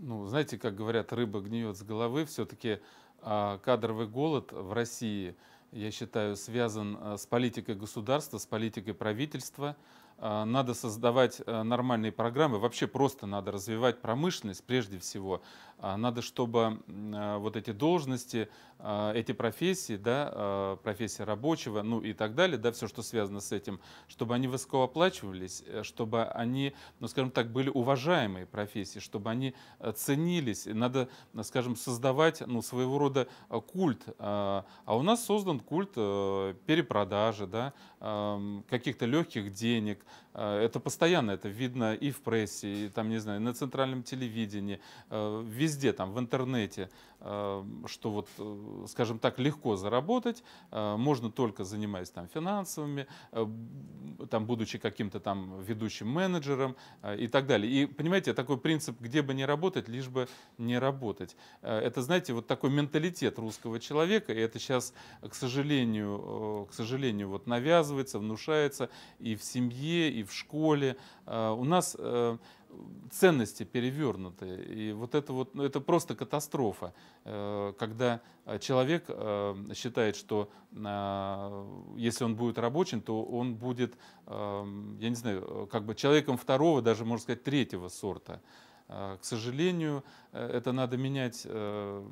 ну, знаете, как говорят, рыба гниет с головы, все-таки а, кадровый голод в России, я считаю, связан а, с политикой государства, с политикой правительства, а, надо создавать э, нормальные программы, вообще просто надо развивать промышленность прежде всего. А, надо, чтобы а, вот эти должности, эти профессии, да, профессия рабочего, ну и так далее, да, все, что связано с этим, чтобы они высокооплачивались, э, чтобы они, ну скажем так, были уважаемые профессии, чтобы они э, ценились. Надо, скажем, создавать ну, своего рода культ. А у нас создан культ перепродажи, да, каких-то легких денег, Э, это постоянно, это видно и в прессе, и там, не знаю, на центральном телевидении, э, везде там, в интернете, э, что вот, скажем так, легко заработать, можно только занимаясь там финансовыми, там, будучи каким-то там ведущим менеджером и так далее. И, понимаете, такой принцип, где бы не работать, лишь бы не работать. Это, знаете, вот такой менталитет русского человека, и это сейчас, к сожалению, к сожалению, вот навязывается, внушается и в семье, и в школе. Э, у нас э, ценности перевернуты. И вот это вот, ну, это просто катастрофа, э, когда человек считает, что если он будет рабочим, то он будет, я не знаю, как бы человеком второго, даже, можно сказать, третьего сорта. А, к сожалению, э, это надо менять, э,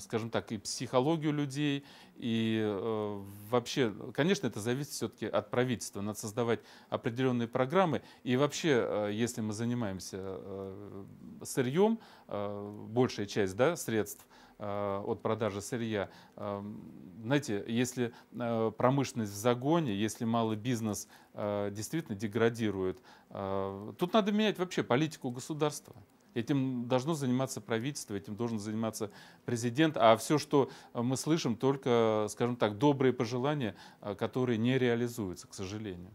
скажем так, и психологию людей, и э, вообще, конечно, это зависит все-таки от правительства. Надо создавать определенные программы. И вообще, если мы занимаемся сырьем, большая часть да, средств, Э, от продажи сырья. Эм, знаете, если э, промышленность в загоне, если малый бизнес э, действительно деградирует, тут надо менять вообще политику государства. Этим должно заниматься правительство, этим должен заниматься президент. А все, что мы слышим, только, скажем так, добрые пожелания, которые не реализуются, к сожалению.